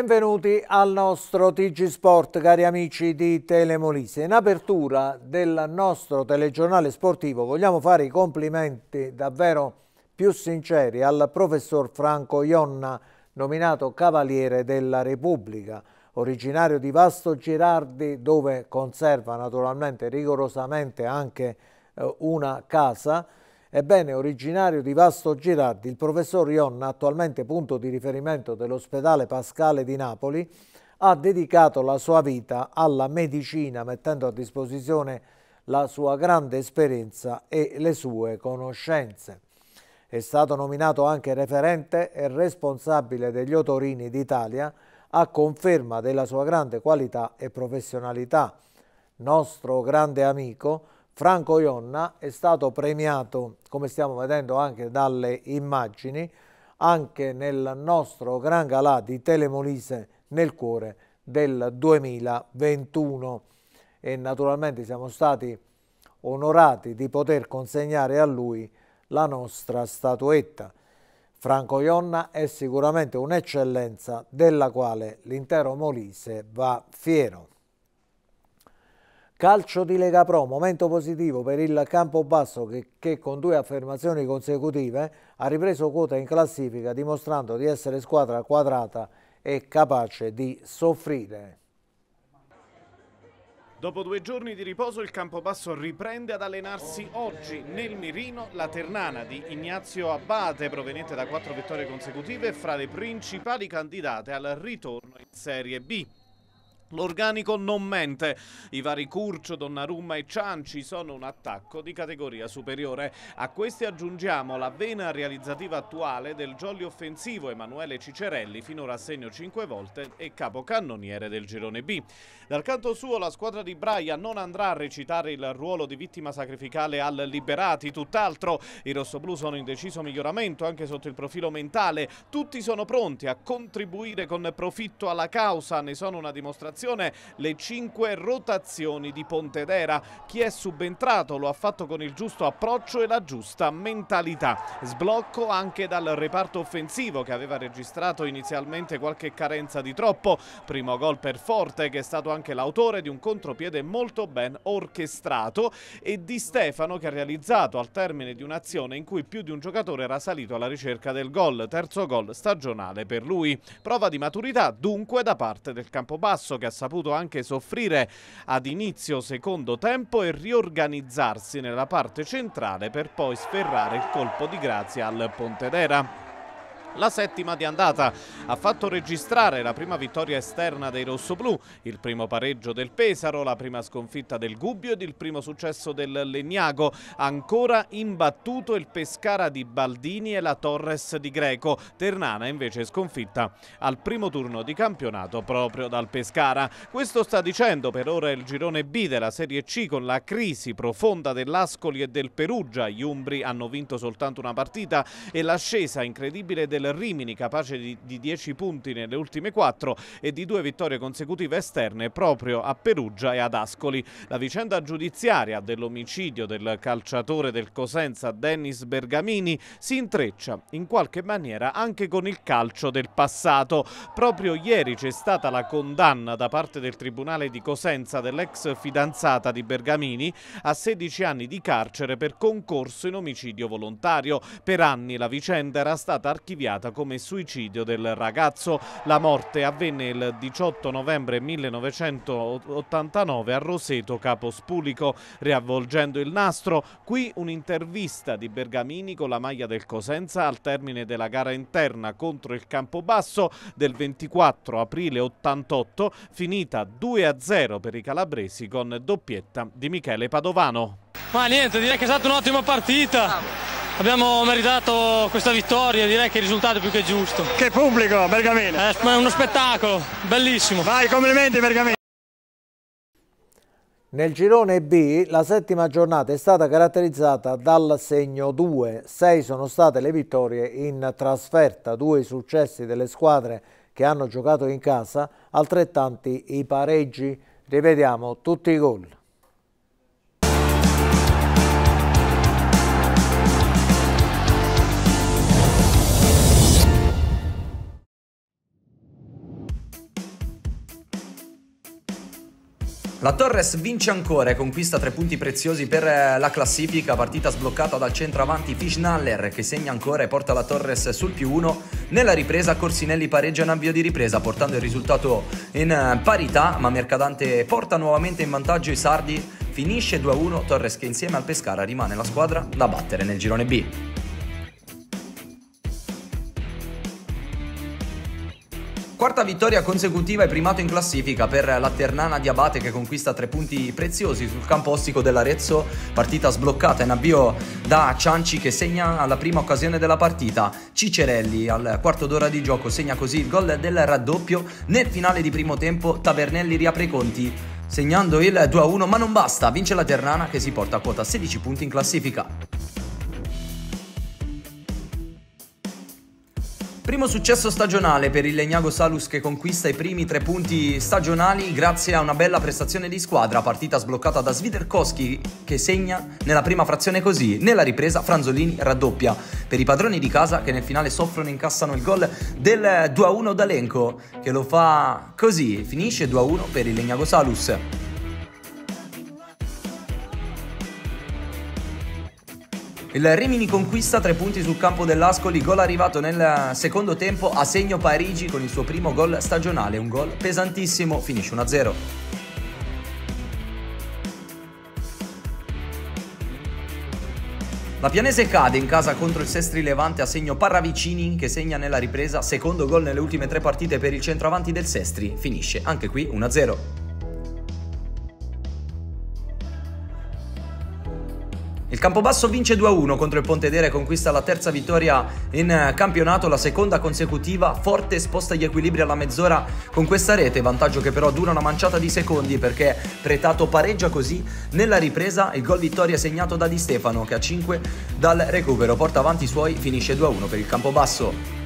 Benvenuti al nostro TG Sport, cari amici di Telemolise. In apertura del nostro telegiornale sportivo vogliamo fare i complimenti davvero più sinceri al professor Franco Ionna, nominato Cavaliere della Repubblica, originario di Vasto Girardi, dove conserva naturalmente rigorosamente anche eh, una casa, Ebbene, originario di Vasto Girardi, il professor Ionna, attualmente punto di riferimento dell'ospedale Pascale di Napoli, ha dedicato la sua vita alla medicina mettendo a disposizione la sua grande esperienza e le sue conoscenze. È stato nominato anche referente e responsabile degli Otorini d'Italia a conferma della sua grande qualità e professionalità. Nostro grande amico, Franco Ionna è stato premiato, come stiamo vedendo anche dalle immagini, anche nel nostro Gran Galà di Telemolise nel cuore del 2021 e naturalmente siamo stati onorati di poter consegnare a lui la nostra statuetta. Franco Ionna è sicuramente un'eccellenza della quale l'intero Molise va fiero. Calcio di Lega Pro, momento positivo per il Campobasso che, che con due affermazioni consecutive ha ripreso quota in classifica dimostrando di essere squadra quadrata e capace di soffrire. Dopo due giorni di riposo il Campobasso riprende ad allenarsi oggi nel mirino la Ternana di Ignazio Abbate proveniente da quattro vittorie consecutive fra le principali candidate al ritorno in Serie B. L'organico non mente, i vari Curcio, Donnarumma e Cianci sono un attacco di categoria superiore. A questi aggiungiamo la vena realizzativa attuale del jolly offensivo Emanuele Cicerelli, finora a segno 5 volte e capocannoniere del girone B. Dal canto suo la squadra di Braia non andrà a recitare il ruolo di vittima sacrificale al Liberati, tutt'altro. I rossoblù sono in deciso miglioramento anche sotto il profilo mentale, tutti sono pronti a contribuire con profitto alla causa, ne sono una dimostrazione considerazione le cinque rotazioni di Pontedera. Chi è subentrato lo ha fatto con il giusto approccio e la giusta mentalità. Sblocco anche dal reparto offensivo che aveva registrato inizialmente qualche carenza di troppo. Primo gol per Forte che è stato anche l'autore di un contropiede molto ben orchestrato e di Stefano che ha realizzato al termine di un'azione in cui più di un giocatore era salito alla ricerca del gol. Terzo gol stagionale per lui. Prova di maturità dunque da parte del Campobasso che ha ha saputo anche soffrire ad inizio secondo tempo e riorganizzarsi nella parte centrale per poi sferrare il colpo di grazia al Pontedera. La settima di andata ha fatto registrare la prima vittoria esterna dei rossoblù, il primo pareggio del Pesaro, la prima sconfitta del Gubbio ed il primo successo del Legnago. Ancora imbattuto il Pescara di Baldini e la Torres di Greco. Ternana invece sconfitta al primo turno di campionato proprio dal Pescara. Questo sta dicendo per ora il girone B della Serie C con la crisi profonda dell'Ascoli e del Perugia. Gli Umbri hanno vinto soltanto una partita e l'ascesa incredibile del del Rimini, capace di, di 10 punti nelle ultime 4 e di due vittorie consecutive esterne proprio a Perugia e ad Ascoli. La vicenda giudiziaria dell'omicidio del calciatore del Cosenza Dennis Bergamini si intreccia in qualche maniera anche con il calcio del passato. Proprio ieri c'è stata la condanna da parte del Tribunale di Cosenza dell'ex fidanzata di Bergamini a 16 anni di carcere per concorso in omicidio volontario. Per anni la vicenda era stata archiviata archiviata come suicidio del ragazzo. La morte avvenne il 18 novembre 1989 a Roseto Capo Spulico. Riavvolgendo il nastro, qui un'intervista di Bergamini con la maglia del Cosenza al termine della gara interna contro il Campobasso del 24 aprile 88, finita 2-0 per i calabresi con doppietta di Michele Padovano. Ma niente, direi che è stata un'ottima partita abbiamo meritato questa vittoria, direi che il risultato è più che giusto. Che pubblico, Bergamino! Eh, è uno spettacolo, bellissimo. Vai, complimenti Bergamino! Nel girone B la settima giornata è stata caratterizzata dal segno 2, Sei sono state le vittorie in trasferta, due i successi delle squadre che hanno giocato in casa, altrettanti i pareggi. Rivediamo tutti i gol. La Torres vince ancora e conquista tre punti preziosi per eh, la classifica, partita sbloccata dal centravanti Fischnaller che segna ancora e porta la Torres sul più uno. Nella ripresa Corsinelli pareggia in avvio di ripresa portando il risultato in eh, parità, ma Mercadante porta nuovamente in vantaggio i sardi, finisce 2-1, Torres che insieme al Pescara rimane la squadra da battere nel girone B. Quarta vittoria consecutiva e primato in classifica per la Ternana di Abate che conquista tre punti preziosi sul campo ostico dell'Arezzo, partita sbloccata in avvio da Cianci che segna alla prima occasione della partita. Cicerelli al quarto d'ora di gioco segna così il gol del raddoppio. Nel finale di primo tempo Tavernelli riapre i conti segnando il 2-1 ma non basta, vince la Ternana che si porta a quota 16 punti in classifica. Primo successo stagionale per il Legnago Salus che conquista i primi tre punti stagionali grazie a una bella prestazione di squadra, partita sbloccata da Sviderkowski che segna nella prima frazione così, nella ripresa Franzolini raddoppia per i padroni di casa che nel finale soffrono e incassano il gol del 2-1 d'Alenco che lo fa così, finisce 2-1 per il Legnago Salus. Il Rimini conquista tre punti sul campo dell'Ascoli, gol arrivato nel secondo tempo a segno Parigi con il suo primo gol stagionale, un gol pesantissimo, finisce 1-0. La pianese cade in casa contro il Sestri Levante a segno Parravicini che segna nella ripresa secondo gol nelle ultime tre partite per il centroavanti del Sestri, finisce anche qui 1-0. Campobasso vince 2-1 contro il Pontedera e conquista la terza vittoria in eh, campionato, la seconda consecutiva. Forte sposta gli equilibri alla mezz'ora con questa rete, vantaggio che però dura una manciata di secondi perché Pretato pareggia così. Nella ripresa il gol vittoria segnato da Di Stefano che a 5 dal recupero porta avanti i suoi, finisce 2-1 per il Campobasso.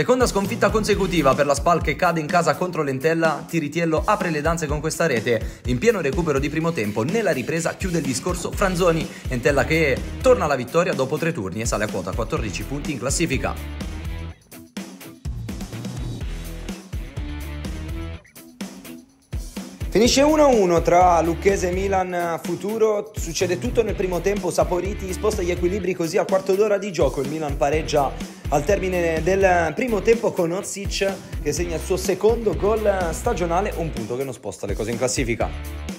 Seconda sconfitta consecutiva per la Spal che cade in casa contro l'Entella, Tiritiello apre le danze con questa rete. In pieno recupero di primo tempo, nella ripresa chiude il discorso Franzoni, Entella che torna alla vittoria dopo tre turni e sale a quota 14 punti in classifica. Finisce 1-1 tra Lucchese e Milan futuro, succede tutto nel primo tempo, Saporiti sposta gli equilibri così a quarto d'ora di gioco, il Milan pareggia al termine del primo tempo con Orsic che segna il suo secondo gol stagionale, un punto che non sposta le cose in classifica.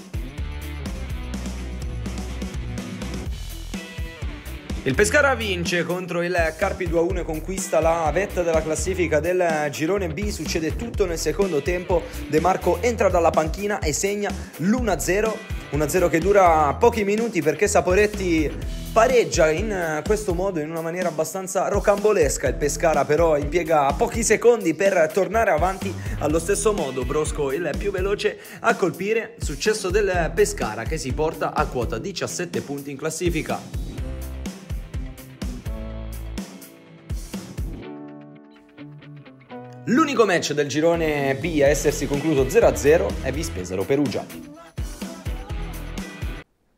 Il Pescara vince contro il Carpi 2-1 e conquista la vetta della classifica del girone B. Succede tutto nel secondo tempo. De Marco entra dalla panchina e segna l'1-0. 1-0 che dura pochi minuti perché Saporetti pareggia in questo modo, in una maniera abbastanza rocambolesca. Il Pescara però impiega pochi secondi per tornare avanti allo stesso modo. Brosco il più veloce a colpire. Successo del Pescara che si porta a quota 17 punti in classifica. L'unico match del girone B a essersi concluso 0-0 è Vispesero Perugia.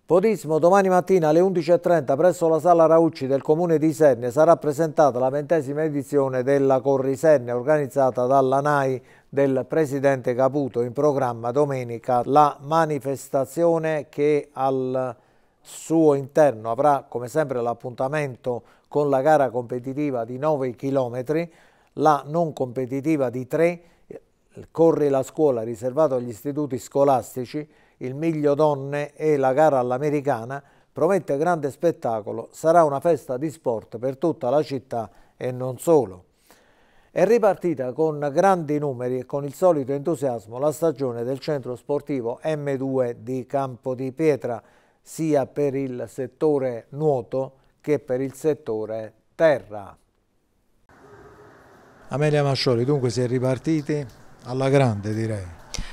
Podismo domani mattina alle 11.30 presso la Sala Raucci del Comune di Senne sarà presentata la ventesima edizione della Corrisenne organizzata dalla NAI del Presidente Caputo in programma domenica la manifestazione che al suo interno avrà come sempre l'appuntamento con la gara competitiva di 9 chilometri la non competitiva di 3, corre la scuola riservato agli istituti scolastici, il miglio donne e la gara all'americana, promette grande spettacolo, sarà una festa di sport per tutta la città e non solo. È ripartita con grandi numeri e con il solito entusiasmo la stagione del centro sportivo M2 di Campo di Pietra, sia per il settore nuoto che per il settore terra. Amelia Mascioli, dunque si è ripartiti alla grande direi.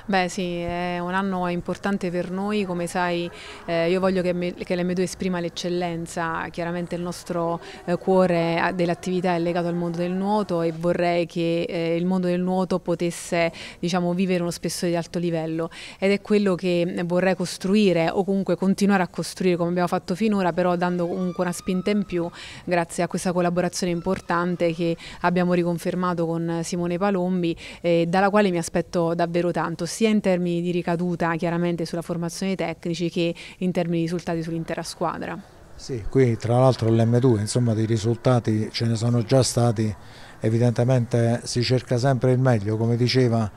Beh sì, è un anno importante per noi, come sai eh, io voglio che, me, che l'M2 esprima l'eccellenza, chiaramente il nostro eh, cuore eh, dell'attività è legato al mondo del nuoto e vorrei che eh, il mondo del nuoto potesse diciamo, vivere uno spessore di alto livello ed è quello che eh, vorrei costruire o comunque continuare a costruire come abbiamo fatto finora, però dando comunque una spinta in più grazie a questa collaborazione importante che abbiamo riconfermato con Simone Palombi, eh, dalla quale mi aspetto davvero tanto tanto, sia in termini di ricaduta chiaramente sulla formazione dei tecnici che in termini di risultati sull'intera squadra. Sì, qui tra l'altro l'M2, insomma dei risultati ce ne sono già stati, evidentemente si cerca sempre il meglio, come diceva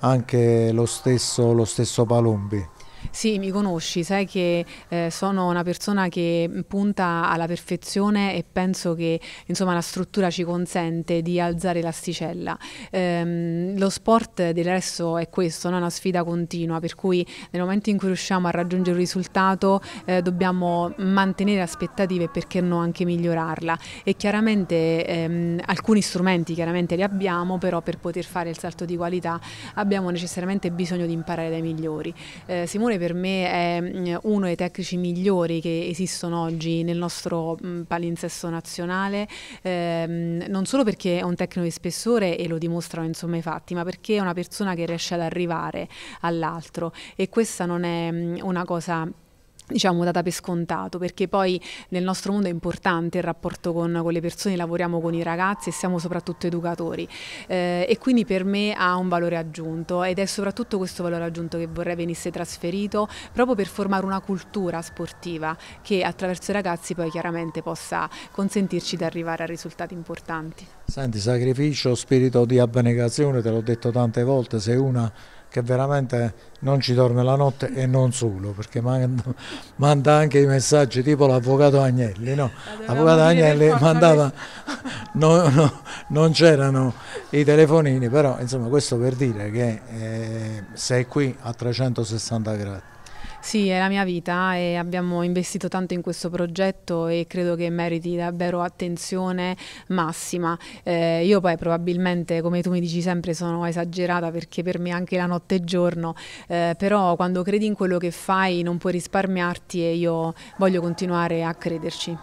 anche lo stesso, lo stesso Palombi. Sì, mi conosci, sai che eh, sono una persona che mm, punta alla perfezione e penso che insomma, la struttura ci consente di alzare l'asticella. Ehm, lo sport del resto è questo, è una sfida continua, per cui nel momento in cui riusciamo a raggiungere un risultato eh, dobbiamo mantenere aspettative e perché no anche migliorarla. E chiaramente ehm, alcuni strumenti chiaramente li abbiamo, però per poter fare il salto di qualità abbiamo necessariamente bisogno di imparare dai migliori. Eh, Simone comune per me è mm, uno dei tecnici migliori che esistono oggi nel nostro mm, palinsesto nazionale, ehm, non solo perché è un tecnico di spessore e lo dimostrano insomma i fatti, ma perché è una persona che riesce ad arrivare all'altro e questa non è mm, una cosa diciamo data per scontato perché poi nel nostro mondo è importante il rapporto con, con le persone, lavoriamo con i ragazzi e siamo soprattutto educatori eh, e quindi per me ha un valore aggiunto ed è soprattutto questo valore aggiunto che vorrei venisse trasferito proprio per formare una cultura sportiva che attraverso i ragazzi poi chiaramente possa consentirci di arrivare a risultati importanti. Senti, sacrificio, spirito di abnegazione, te l'ho detto tante volte, sei una che veramente non ci dorme la notte e non solo, perché manda, manda anche i messaggi tipo l'avvocato Agnelli, no? L'avvocato Agnelli mandava, no, no, non c'erano i telefonini, però insomma questo per dire che eh, sei qui a 360 gradi. Sì, è la mia vita e abbiamo investito tanto in questo progetto e credo che meriti davvero attenzione massima. Eh, io poi probabilmente, come tu mi dici sempre, sono esagerata perché per me anche la notte è giorno, eh, però quando credi in quello che fai non puoi risparmiarti e io voglio continuare a crederci.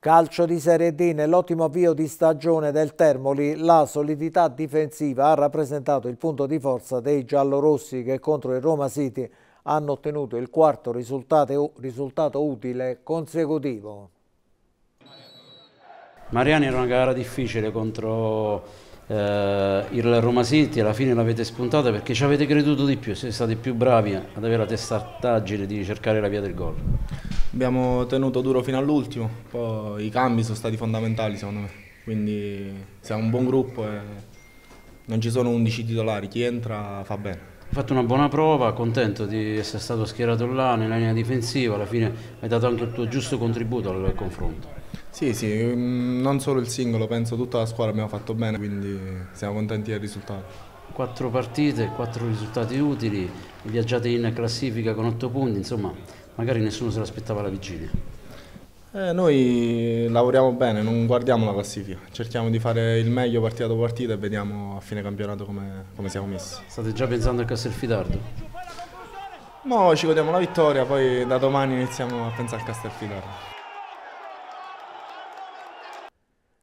Calcio di Serie D, nell'ottimo avvio di stagione del Termoli, la solidità difensiva ha rappresentato il punto di forza dei giallorossi che contro il Roma City hanno ottenuto il quarto risultato, risultato utile consecutivo. Mariani era una gara difficile contro eh, il Roma City alla fine l'avete spuntata perché ci avete creduto di più, siete stati più bravi ad avere la testa agile di cercare la via del gol. Abbiamo tenuto duro fino all'ultimo, poi i cambi sono stati fondamentali secondo me, quindi siamo un buon gruppo e non ci sono 11 titolari, chi entra fa bene. Hai fatto una buona prova, contento di essere stato schierato là nella linea difensiva, alla fine hai dato anche il tuo giusto contributo al confronto. Sì, sì, mm, non solo il singolo, penso tutta la squadra abbiamo fatto bene, quindi siamo contenti del risultato. Quattro partite, quattro risultati utili, viaggiate in classifica con otto punti, insomma magari nessuno se l'aspettava alla vigilia. Eh, noi lavoriamo bene, non guardiamo la classifica, cerchiamo di fare il meglio partita dopo partita e vediamo a fine campionato come, come siamo messi. State già pensando al Castelfidardo? No, ci godiamo la vittoria, poi da domani iniziamo a pensare al Castelfidardo.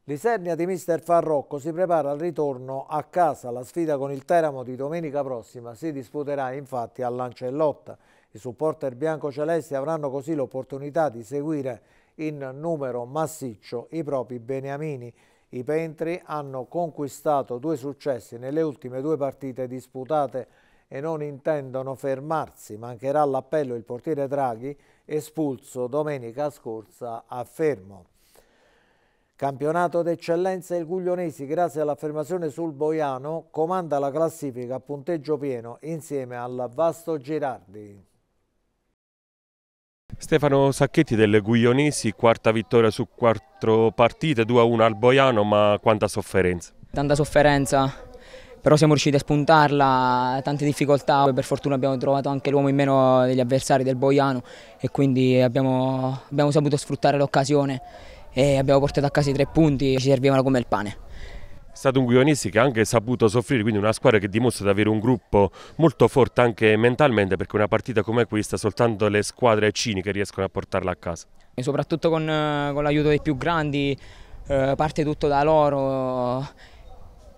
L'isernia di mister Farrocco si prepara al ritorno a casa. La sfida con il Teramo di domenica prossima si disputerà infatti a Lancellotta. I supporter bianco-celesti avranno così l'opportunità di seguire in numero massiccio i propri beniamini. I Pentri hanno conquistato due successi nelle ultime due partite disputate e non intendono fermarsi. Mancherà l'appello il portiere Draghi, espulso domenica scorsa a Fermo. Campionato d'eccellenza il Guglionesi, grazie all'affermazione sul Boiano, comanda la classifica a punteggio pieno insieme al Vasto Girardi. Stefano Sacchetti del Guglionesi, quarta vittoria su quattro partite, 2-1 al Boiano, ma quanta sofferenza? Tanta sofferenza, però siamo riusciti a spuntarla, tante difficoltà, per fortuna abbiamo trovato anche l'uomo in meno degli avversari del Boiano e quindi abbiamo, abbiamo saputo sfruttare l'occasione e abbiamo portato a casa i tre punti, ci servivano come il pane. È stato un Guionisti che ha anche saputo soffrire, quindi una squadra che dimostra di avere un gruppo molto forte anche mentalmente perché una partita come questa soltanto le squadre ciniche riescono a portarla a casa. E soprattutto con, eh, con l'aiuto dei più grandi eh, parte tutto da loro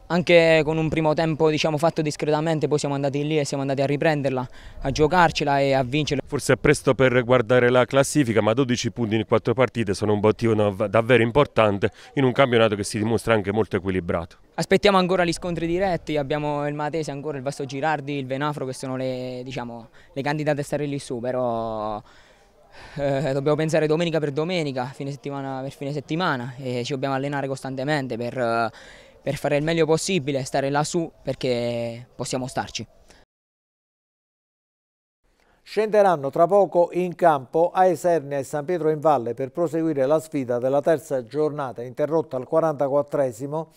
anche con un primo tempo diciamo, fatto discretamente, poi siamo andati lì e siamo andati a riprenderla, a giocarcela e a vincerla. Forse è presto per guardare la classifica, ma 12 punti in 4 partite sono un bottino davvero importante in un campionato che si dimostra anche molto equilibrato. Aspettiamo ancora gli scontri diretti, abbiamo il Matese, ancora il Vasto Girardi, il Venafro che sono le, diciamo, le candidate a stare lì su, però... Eh, dobbiamo pensare domenica per domenica, fine settimana per fine settimana e ci dobbiamo allenare costantemente per, eh, per fare il meglio possibile, stare lassù perché possiamo starci. Scenderanno tra poco in campo a Esernia e San Pietro in Valle per proseguire la sfida della terza giornata interrotta al 44esimo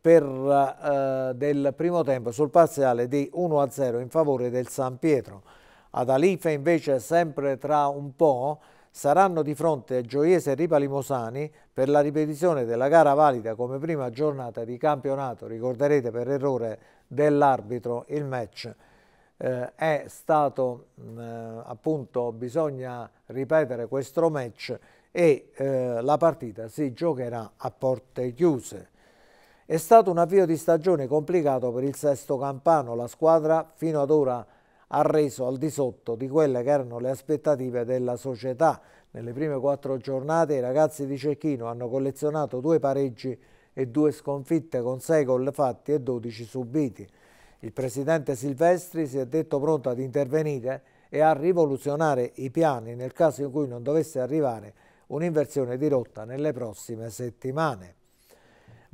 per, eh, del primo tempo sul parziale di 1-0 in favore del San Pietro. Ad Alife invece sempre tra un po' saranno di fronte Gioiese e Limosani per la ripetizione della gara valida come prima giornata di campionato. Ricorderete per errore dell'arbitro il match eh, è stato mh, eh, appunto bisogna ripetere questo match e eh, la partita si giocherà a porte chiuse. È stato un avvio di stagione complicato per il sesto campano, la squadra fino ad ora ha ha reso al di sotto di quelle che erano le aspettative della società. Nelle prime quattro giornate i ragazzi di Cecchino hanno collezionato due pareggi e due sconfitte con sei gol fatti e 12 subiti. Il presidente Silvestri si è detto pronto ad intervenire e a rivoluzionare i piani nel caso in cui non dovesse arrivare un'inversione di rotta nelle prossime settimane.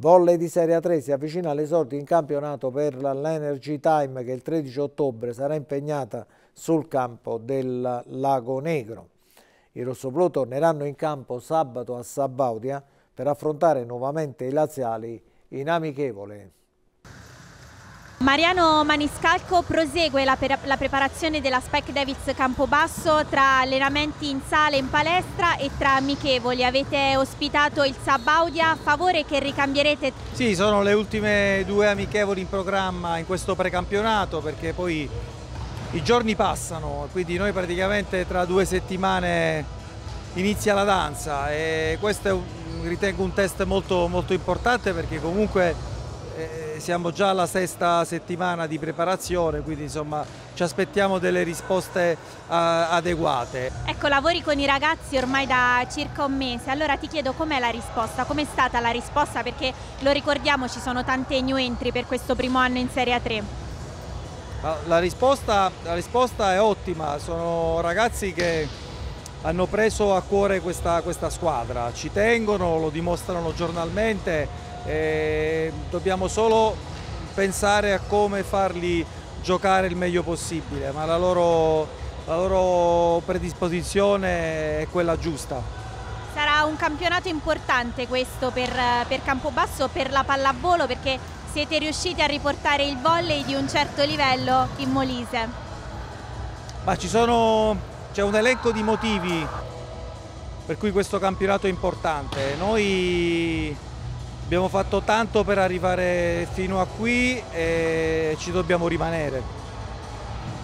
Volle di Serie A3 si avvicina all'esordio in campionato per l'Energy Time che il 13 ottobre sarà impegnata sul campo del Lago Negro. I rossoblù torneranno in campo sabato a Sabaudia per affrontare nuovamente i laziali in amichevole. Mariano Maniscalco prosegue la, la preparazione della Spec Davids Campobasso tra allenamenti in sala e in palestra e tra amichevoli. Avete ospitato il Sabaudia, a favore che ricambierete? Sì, sono le ultime due amichevoli in programma in questo precampionato perché poi i giorni passano, quindi noi praticamente tra due settimane inizia la danza e questo è, ritengo un test molto, molto importante perché comunque... Eh, siamo già alla sesta settimana di preparazione, quindi insomma ci aspettiamo delle risposte uh, adeguate. Ecco, lavori con i ragazzi ormai da circa un mese, allora ti chiedo com'è la risposta, com'è stata la risposta perché lo ricordiamo ci sono tante new entry per questo primo anno in Serie a 3 la risposta, la risposta è ottima, sono ragazzi che hanno preso a cuore questa, questa squadra, ci tengono, lo dimostrano giornalmente dobbiamo solo pensare a come farli giocare il meglio possibile, ma la loro, la loro predisposizione è quella giusta. Sarà un campionato importante questo per, per Campobasso, per la pallavolo, perché siete riusciti a riportare il volley di un certo livello in Molise. Ma c'è un elenco di motivi per cui questo campionato è importante. Noi Abbiamo fatto tanto per arrivare fino a qui e ci dobbiamo rimanere.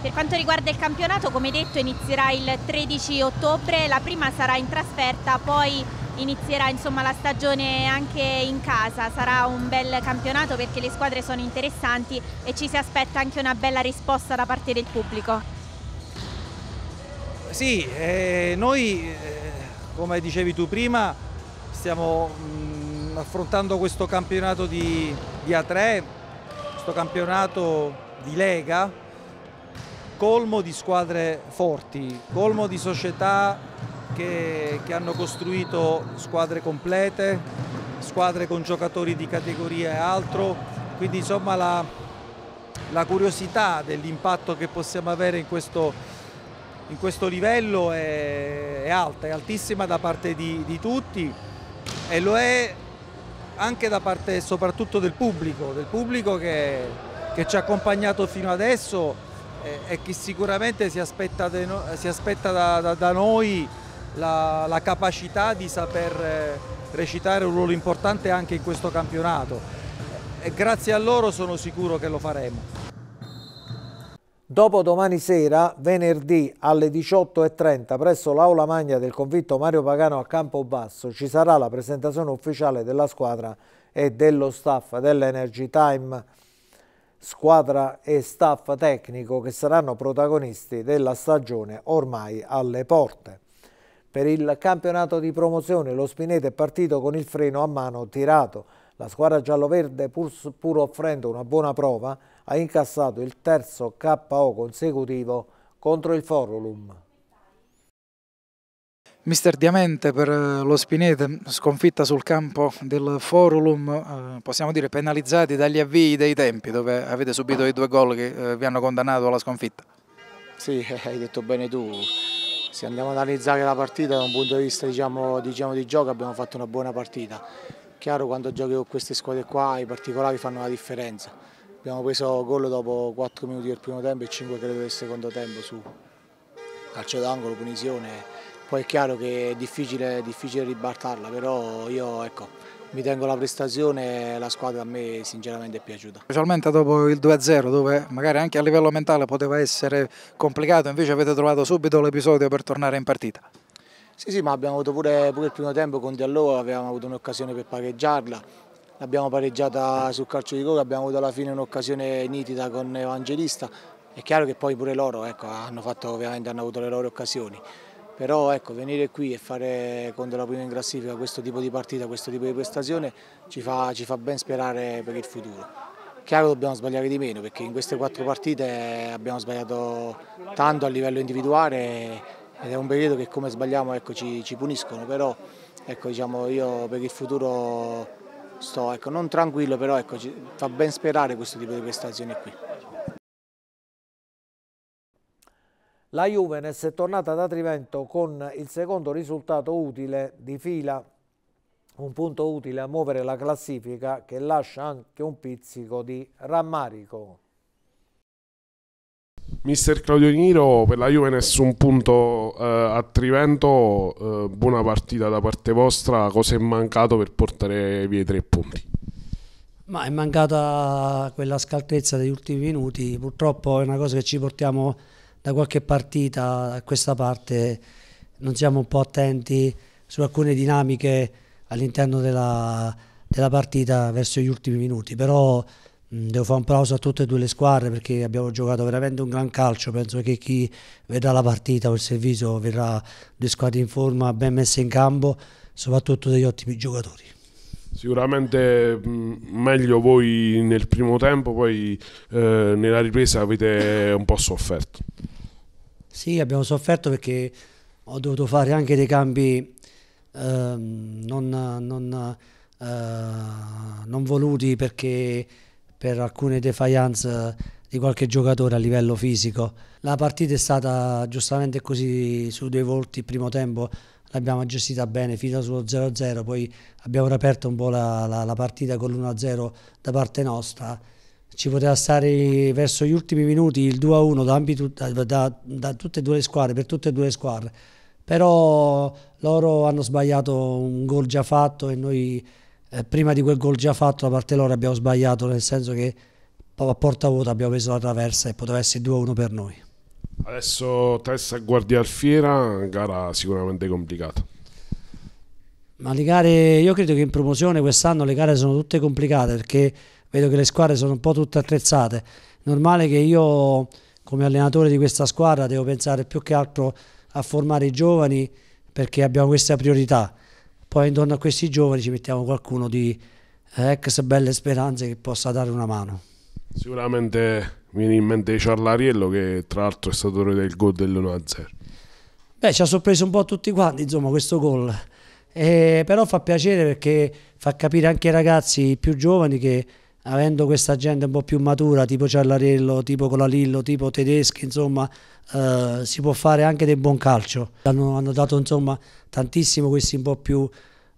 Per quanto riguarda il campionato, come detto, inizierà il 13 ottobre, la prima sarà in trasferta, poi inizierà insomma, la stagione anche in casa, sarà un bel campionato perché le squadre sono interessanti e ci si aspetta anche una bella risposta da parte del pubblico. Sì, eh, noi eh, come dicevi tu prima stiamo mh, mm, Ehm, affrontando questo campionato di, di A3, questo campionato di Lega, colmo di squadre forti, colmo di società che, che hanno costruito squadre complete, squadre con giocatori di categoria e altro, quindi insomma la, la curiosità dell'impatto che possiamo avere in questo, in questo livello è, è, alta, è altissima da parte di, di tutti e lo è anche da parte soprattutto del pubblico, del pubblico che, che ci ha accompagnato fino adesso e, e che sicuramente si aspetta, de, si aspetta da, da, da, noi la, la, capacità di saper eh, recitare un ruolo importante anche in questo campionato e grazie a loro sono sicuro che lo faremo. Dopo domani sera, venerdì alle 18.30 presso l'Aula Magna del convitto Mario Pagano a Campobasso ci sarà la presentazione ufficiale della squadra e dello staff dell'Energy Time, squadra e staff tecnico che saranno protagonisti della stagione ormai alle porte. Per il campionato di promozione lo Spinete è partito con il freno a mano tirato. La squadra gialloverde, pur, pur offrendo una buona prova, ha incassato il terzo KO consecutivo contro il Forum. Mister Diamante per eh, lo Spinete, sconfitta sul campo del Forum, eh, possiamo dire penalizzati dagli avvii dei tempi dove avete subito i due gol che eh, vi hanno condannato alla sconfitta. Sì, hai detto bene tu. Se andiamo ad analizzare la partita da un punto di vista diciamo, diciamo di gioco abbiamo fatto una buona partita. Chiaro quando giochi con queste squadre qua i particolari fanno la differenza Abbiamo preso gol dopo 4 minuti del primo tempo e 5 credo del secondo tempo su calcio d'angolo, punizione. Poi è chiaro che è difficile, difficile ribaltarla, però io ecco, mi tengo la prestazione e la squadra a me sinceramente è piaciuta. Specialmente dopo il 2-0 dove magari anche a livello mentale poteva essere complicato, invece avete trovato subito l'episodio per tornare in partita. Sì, sì, ma abbiamo avuto pure, pure il primo tempo con Diallo, avevamo avuto un'occasione per pareggiarla l'abbiamo pareggiata sul calcio di coca, abbiamo avuto alla fine un'occasione nitida con Evangelista, è chiaro che poi pure loro ecco, hanno, fatto, ovviamente, hanno avuto le loro occasioni, però ecco, venire qui e fare contro la prima in classifica questo tipo di partita, questo tipo di prestazione ci fa, ci fa ben sperare per il futuro chiaro dobbiamo sbagliare di meno perché in queste quattro partite abbiamo sbagliato tanto a livello individuale ed è un periodo che come sbagliamo ecco, ci, ci, puniscono, però ecco, diciamo, io per il futuro sto ecco, non tranquillo, però ecco, fa ben sperare questo tipo di prestazioni qui. La Juvenes è tornata da Trivento con il secondo risultato utile di fila, un punto utile a muovere la classifica che lascia anche un pizzico di rammarico. Mister Claudio Niro, per la Juve nessun punto eh, a Trivento, eh, buona partita da parte vostra, cosa è mancato per portare via i tre punti? Ma è mancata quella scaltezza degli ultimi minuti, purtroppo è una cosa che ci portiamo da qualche partita a questa parte, non siamo un po' attenti su alcune dinamiche all'interno della, della partita verso gli ultimi minuti, però Mm, devo fare un plauso a tutte e due le squadre perché abbiamo giocato veramente un gran calcio, penso che chi vedrà la partita o il servizio vedrà due squadre in forma ben messe in campo, soprattutto degli ottimi giocatori. Sicuramente mm, meglio voi nel primo tempo, poi eh, nella ripresa avete un po' sofferto. Sì, abbiamo sofferto perché ho dovuto fare anche dei cambi eh, non, non, eh, non voluti perché per alcune defiance di qualche giocatore a livello fisico. La partita è stata giustamente così su due volti il primo tempo, l'abbiamo gestita bene fino sullo 0-0, poi abbiamo riaperto un po' la, la, la partita con l'1-0 da parte nostra. Ci poteva stare verso gli ultimi minuti il 2-1 da, da, da, da tutte e due le squadre, per tutte e due le squadre. Però loro hanno sbagliato un gol già fatto e noi eh, prima di quel gol già fatto da parte loro abbiamo sbagliato, nel senso che a porta vuota abbiamo preso la traversa e poteva essere 2-1 per noi. Adesso testa guardia al Fiera gara sicuramente complicata. Ma le gare, io credo che in promozione quest'anno le gare sono tutte complicate perché vedo che le squadre sono un po' tutte attrezzate. Normale che io come allenatore di questa squadra devo pensare più che altro a formare i giovani perché abbiamo questa priorità poi intorno a questi giovani ci mettiamo qualcuno di ex eh, Belle Speranze che possa dare una mano. Sicuramente viene in mente Ciarlariello che tra l'altro è stato del gol dell'1-0. Beh, ci ha sorpreso un po' tutti quanti, insomma, questo gol. Eh, però fa piacere perché fa capire anche ai ragazzi più giovani che avendo questa gente un po' più matura, tipo Ciallarello, tipo Colalillo, tipo Tedeschi, insomma, eh, si può fare anche del buon calcio. Hanno, hanno dato insomma, tantissimo questi un po' più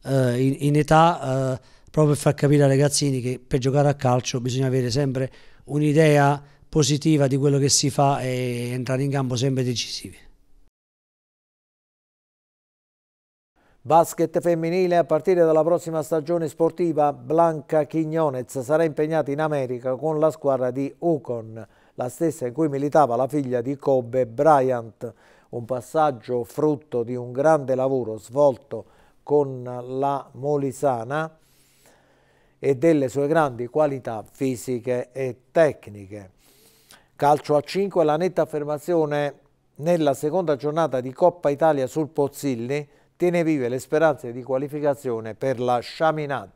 eh, in, in, età, eh, proprio per far capire ai ragazzini che per giocare a calcio bisogna avere sempre un'idea positiva di quello che si fa e entrare in campo sempre decisivi. Basket femminile a partire dalla prossima stagione sportiva, Blanca Chignonez sarà impegnata in America con la squadra di Ucon, la stessa in cui militava la figlia di Kobe Bryant, un passaggio frutto di un grande lavoro svolto con la Molisana e delle sue grandi qualità fisiche e tecniche. Calcio a 5, la netta affermazione nella seconda giornata di Coppa Italia sul Pozzilli, tiene vive le speranze di qualificazione per la Chaminade.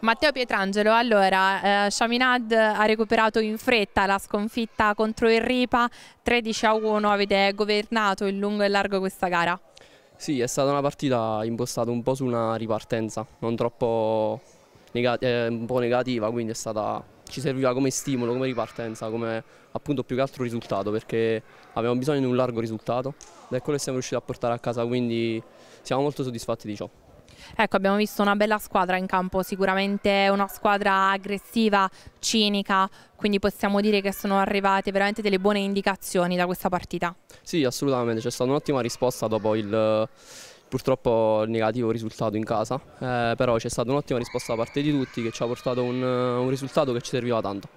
Matteo Pietrangelo, allora, eh, Shaminad ha recuperato in fretta la sconfitta contro il Ripa, 13 a 1, avete governato in lungo e largo questa gara? Sì, è stata una partita impostata un po' su una ripartenza, non troppo eh, un po' negativa, quindi è stata ci serviva come stimolo, come ripartenza, come appunto più che altro risultato perché avevamo bisogno di un largo risultato ed è quello che siamo riusciti a portare a casa, quindi siamo molto soddisfatti di ciò. Ecco, abbiamo visto una bella squadra in campo, sicuramente una squadra aggressiva, cinica, quindi possiamo dire che sono arrivate veramente delle buone indicazioni da questa partita. Sì, assolutamente, c'è stata un'ottima risposta dopo il purtroppo il negativo risultato in casa, eh, però c'è stata un'ottima risposta da parte di tutti che ci ha portato un, un risultato che ci serviva tanto.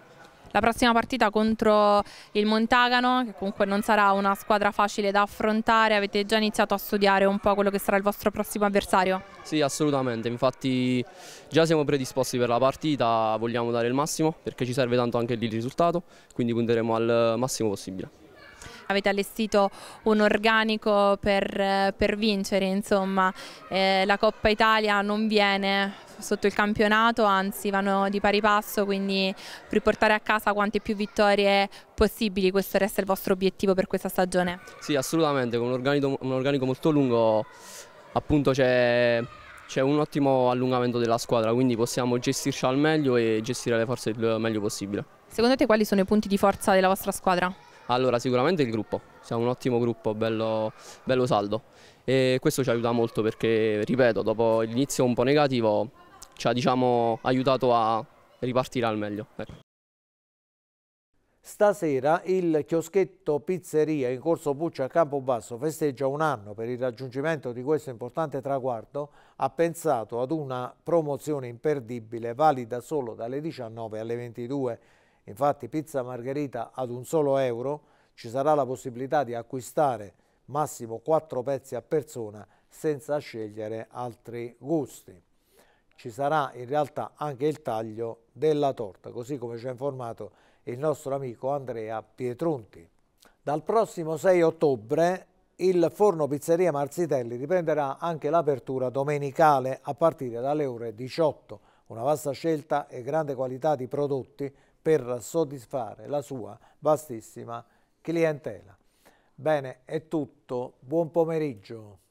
La prossima partita contro il Montagano, che comunque non sarà una squadra facile da affrontare, avete già iniziato a studiare un po' quello che sarà il vostro prossimo avversario? Sì, assolutamente, infatti già siamo predisposti per la partita, vogliamo dare il massimo perché ci serve tanto anche lì il risultato, quindi punteremo al massimo possibile. Avete allestito un organico per, per vincere, insomma, eh, la Coppa Italia non viene sotto il campionato, anzi vanno di pari passo, quindi riportare a casa quante più vittorie possibili, questo resta il vostro obiettivo per questa stagione? Sì, assolutamente, con un organico, un organico molto lungo appunto c'è c'è un ottimo allungamento della squadra, quindi possiamo gestirci al meglio e gestire le forze il meglio possibile. Secondo te quali sono i punti di forza della vostra squadra? Allora, sicuramente il gruppo, siamo un ottimo gruppo, bello, bello saldo e questo ci aiuta molto perché, ripeto, dopo l'inizio un po' negativo ci ha diciamo, aiutato a ripartire al meglio. Ecco. Stasera il chioschetto Pizzeria in corso Buccia a Campobasso festeggia un anno per il raggiungimento di questo importante traguardo. Ha pensato ad una promozione imperdibile valida solo dalle 19 alle 22. Infatti pizza margherita ad un solo euro ci sarà la possibilità di acquistare massimo 4 pezzi a persona senza scegliere altri gusti. Ci sarà in realtà anche il taglio della torta, così come ci ha informato il nostro amico Andrea Pietrunti. Dal prossimo 6 ottobre il forno pizzeria Marzitelli riprenderà anche l'apertura domenicale a partire dalle ore 18. Una vasta scelta e grande qualità di prodotti per soddisfare la sua vastissima clientela. Bene, è tutto, buon pomeriggio.